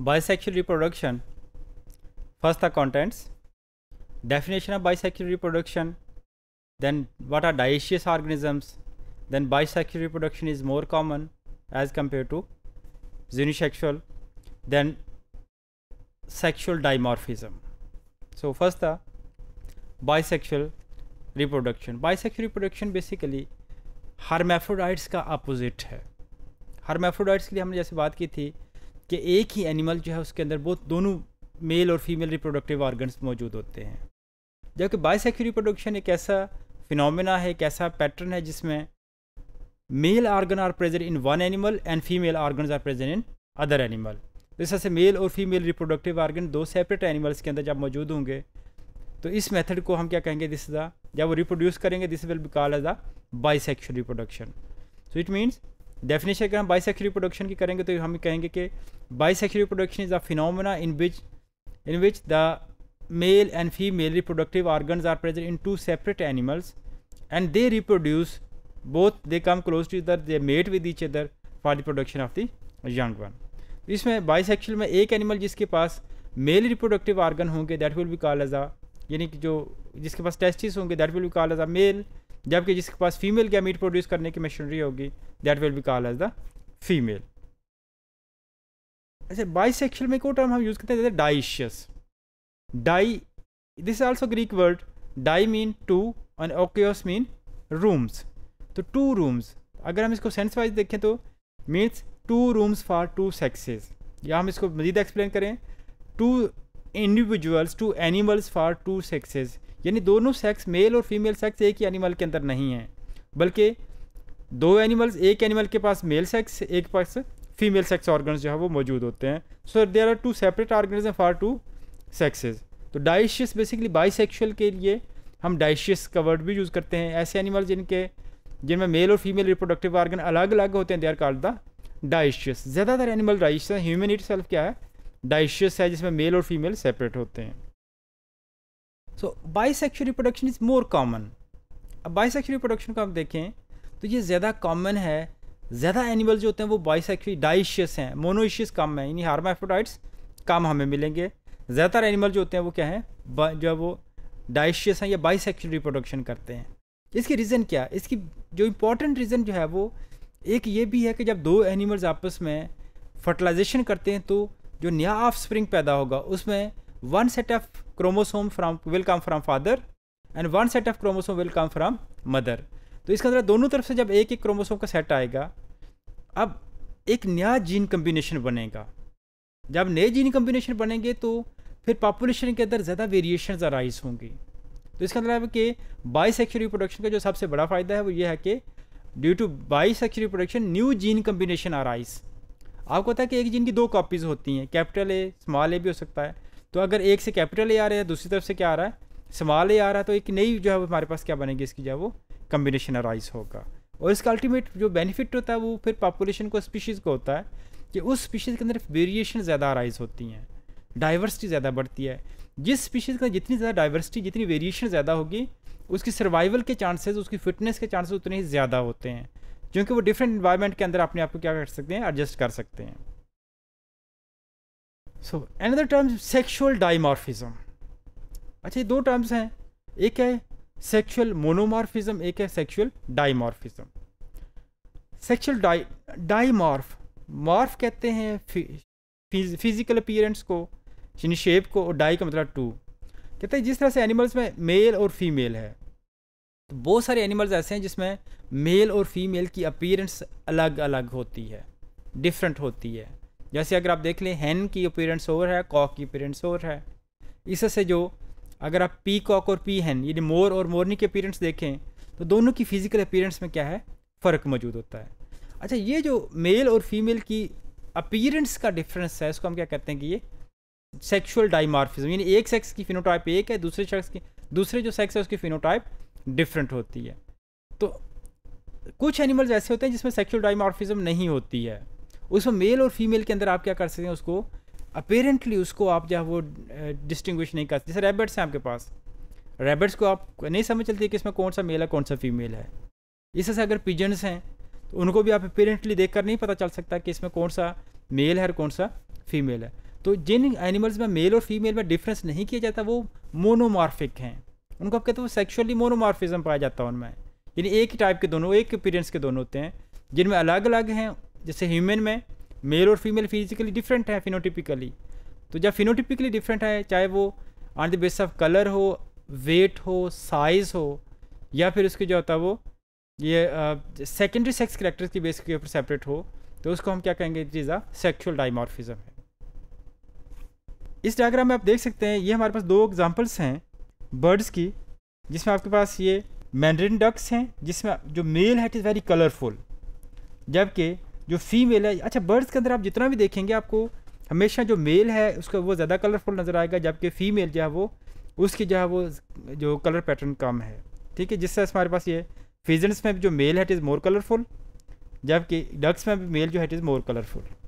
bisexual reproduction first the contents definition of bisexual reproduction then what are dioecious organisms then bisexual reproduction is more common as compared to unisexual then sexual dimorphism so first the bisexual reproduction bisexual reproduction basically hermaphrodites ka opposite hai hermaphrodites ke liye humne jaise baat ki thi कि एक ही animal जो है उसके अंदर बहुत दोनों mail और फीमेल रिप्रोडक्टिव ऑर्गन्स मौजूद होते हैं जबकि बाइसेक्यू रिप्रोडक्शन एक ऐसा फिनोमेना है एक ऐसा पैटर्न है जिसमें male organ are present in one animal and female organ are present in other animal इस तरह से मेल और फीमेल रिप्रोडक्टिव ऑर्गन दो सेपरेट एनिमल्स के अंदर जब मौजूद होंगे तो इस मेथड को हम क्या कहेंगे दिस द जब वो रिप्रोड्यूस करेंगे this will be called as the bisexual reproduction so it means definition अगर हम बाई बाईसेक्सुअल रिप्रोडक्शन की करेंगे तो हम कहेंगे कि bi bisexual reproduction is a phenomena in which in which the male and female reproductive organ are present in two separate animals and they reproduce both they come close to इधर they mate with each other for the production of the young one इसमें bi bisexual में एक animal जिसके पास male reproductive organ होंगे that will be call as a यानी कि जो जिसके पास टेस्टिस होंगे that will be call as a male जबकि जिसके पास फीमेल क्या मीट प्रोड्यूस करने की मशीनरी होगी that will be call as the female bi bisexual में को टर्म हम यूज़ करते हैं dioecious di this also Greek word di mean two and ओकेस मीन रूम्स तो टू रूम्स अगर हम इसको सेंस वाइज देखें तो means two rooms for two sexes या हम इसको मजीद एक्सप्लेन करें two individuals two animals for two sexes यानी दोनों सेक्स मेल और फीमेल सेक्स एक ही एनिमल के अंदर नहीं है बल्कि दो एनिमल्स एक एनिमल के पास मेल सेक्स एक पास फीमेल सेक्स ऑर्गन्स जो है वो मौजूद होते हैं so there are two separate organ for two sexes तो डाइशियस बेसिकली बाइसेक्शुअल के लिए हम डाइशियस का वर्ड भी यूज़ करते हैं ऐसे एनिमल जिनके जिनमें मेल और फीमेल रिप्रोडक्टिव ऑर्गन अलग अलग होते हैं they are called the dioecious ज़्यादातर एनिमल डाइशियस ह्यूमन इट क्या है डाइशियस है जिसमें मेल और फीमेल सेपरेट होते हैं so bisexual reproduction is more common अब बाईसेक्शुअल रिप्रोडक्शन को आप देखें तो ये ज़्यादा कॉमन है ज़्यादा एनिमल जो होते हैं वो बाईसेक्शुअल डाइशियस हैं मोनोइशियस कम है यानी हार्माफ्रोडाइट्स कम हमें मिलेंगे ज़्यादातर एनिमल जो होते हैं वो क्या हैं जो है वो डाइशियस हैं या बाईसेक्शुअल रिप्रोडक्शन करते हैं इसकी रीज़न क्या है इसकी जो इम्पोर्टेंट रीज़न जो है वो एक ये भी है कि जब दो एनिमल्स आपस में फर्टिलाइजेशन करते हैं तो जो नया ऑफ स्प्रिंग पैदा होगा उसमें one set of chromosome from will come from father and one set of chromosome will come from mother तो इसका अंदर दोनों तरफ से जब एक एक क्रोमोसोम का सेट आएगा अब एक नया जीन कम्बिनेशन बनेगा जब नए जीन कम्बिनेशन बनेंगे तो फिर पॉपुलेशन के अंदर ज़्यादा वेरिएशन अराइज होंगी तो इसका मतलब कि बाईसेक्शुअल रिप्रोडक्शन का जो सबसे बड़ा फ़ायदा है वो ये है कि due to bisexual reproduction new gene combination arise आपको पता है कि एक जीन की दो कॉपीज़ होती हैं कैपिटल ए स्मॉल ए भी हो सकता है तो अगर एक से कैपिटल ए आ रहा है दूसरी तरफ से क्या आ रहा है स्मॉल ए आ रहा है तो एक नई जो है हमारे पास क्या बनेगी इसकी जो है वो कम्बिनेशन अराइज होगा और इसका अल्टीमेट जो बेनिफिट होता है वो फिर पॉपुलेशन को स्पीशीज़ को होता है कि उस स्पीशीज़ के अंदर वेरिएशन ज़्यादा अराइज होती हैं डाइवर्सिटी ज़्यादा बढ़ती है जिस स्पीशीज़ का जितनी ज़्यादा डाइवर्सिटी जितनी वेरिएशन ज़्यादा होगी उसकी सर्वाइवल के चांसेस उसकी फिटनेस के चांसेस उतने ही ज़्यादा होते हैं क्योंकि वो डिफरेंट इन्वायरमेंट के अंदर अपने आप को क्या कर सकते हैं एडजस्ट कर सकते हैं so another terms sexual dimorphism अच्छा ये दो टर्म्स हैं एक है सेक्शुअल मोनोमॉर्फिज्म एक है sexual dimorphism sexual di dimorph morph कहते हैं फिजिकल अपीयरेंस को यानी शेप को और डाई का मतलब टू कहते हैं जिस तरह से एनिमल्स में मेल और फीमेल है तो बहुत सारे एनिमल्स ऐसे हैं जिसमें मेल और फीमेल की अपीयरेंस अलग अलग होती है डिफरेंट होती है जैसे अगर आप देख लें हैन की अपेरेंट्स और है कॉक की अपेरेंट्स और है इससे जो अगर आप पी कॉक और पी हैन यानी मोर और मोरनी की अपेरेंट्स देखें तो दोनों की फिजिकल अपीरेंस में क्या है फ़र्क मौजूद होता है अच्छा ये जो मेल और फीमेल की अपीरेंस का डिफरेंस है इसको हम क्या कहते हैं कि ये सेक्सुअल डाइमार्फिज्म यानी एक सेक्स की फिनोटाइप एक है दूसरे शख्स की दूसरे जो सेक्स है उसकी फिनोटाइप डिफरेंट होती है तो कुछ एनिमल्स ऐसे होते हैं जिसमें सेक्सुअल डाइमार्फिज्म नहीं होती है उसमें मेल और फीमेल के अंदर आप क्या कर सकते हैं उसको अपेरेंटली उसको आप जो है वो डिस्टिंग्विश नहीं कर सकते जैसे रैबिट्स हैं आपके पास रैबिट्स को आप नहीं समझ चलती कि इसमें कौन सा मेल है कौन सा फीमेल है इस तरह से अगर पिजन्स हैं तो उनको भी आप अपेरेंटली देख कर नहीं पता चल सकता कि इसमें कौन सा मेल है और कौन सा फीमेल है तो जिन एनिमल्स में मेल और फीमेल में डिफरेंस नहीं किया जाता वो मोनोमार्फिक हैं उनको आप कहते हैं सेक्शुअली मोनोमार्फिज्म पाया जाता है उनमें यानी एक ही टाइप के दोनों एक अपीरेंस के दोनों होते हैं जिनमें अलग अलग हैं जैसे ह्यूमन में मेल और फीमेल फिजिकली डिफरेंट है फिनोटिपिकली तो जब फिनोटिपिकली डिफरेंट है चाहे वो on the base of colour हो वेट हो साइज़ हो या फिर उसके जो होता है वो ये सेकेंडरी सेक्स करेक्टर्स की बेस के ऊपर सेपरेट हो तो उसको हम क्या कहेंगे it is a sexual dimorphism है इस डायग्राम में आप देख सकते हैं ये हमारे पास दो एग्जांपल्स हैं बर्ड्स की जिसमें आपके पास ये मैंड्रिन डक्स हैं जिसमें जो मेल है इट इज़ वेरी कलरफुल जबकि जो फीमेल है अच्छा बर्ड्स के अंदर आप जितना भी देखेंगे आपको हमेशा जो मेल है उसका वो ज़्यादा कलरफुल नज़र आएगा जबकि फ़ीमेल जो है वो उसकी जो है वो जो कलर पैटर्न कम है ठीक है जिससे हमारे पास ये फीजेंट्स में जो मेल है इट इज़ मोर कलरफुल जबकि डक्स में भी मेल जो है इट इज़ मोर कलरफुल